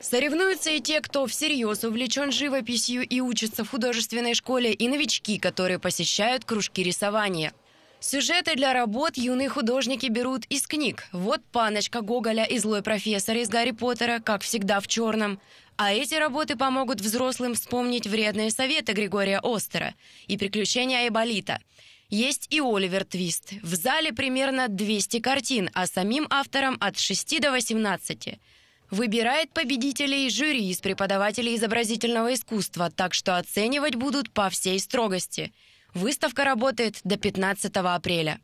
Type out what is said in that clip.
Соревнуются и те, кто всерьез увлечен живописью и учится в художественной школе, и новички, которые посещают кружки рисования. Сюжеты для работ юные художники берут из книг. Вот паночка Гоголя и злой профессор из Гарри Поттера, как всегда в черном. А эти работы помогут взрослым вспомнить вредные советы Григория Остера и приключения Айболита. Есть и Оливер Твист. В зале примерно 200 картин, а самим авторам от 6 до 18. Выбирает победителей жюри из преподавателей изобразительного искусства, так что оценивать будут по всей строгости. Выставка работает до 15 апреля.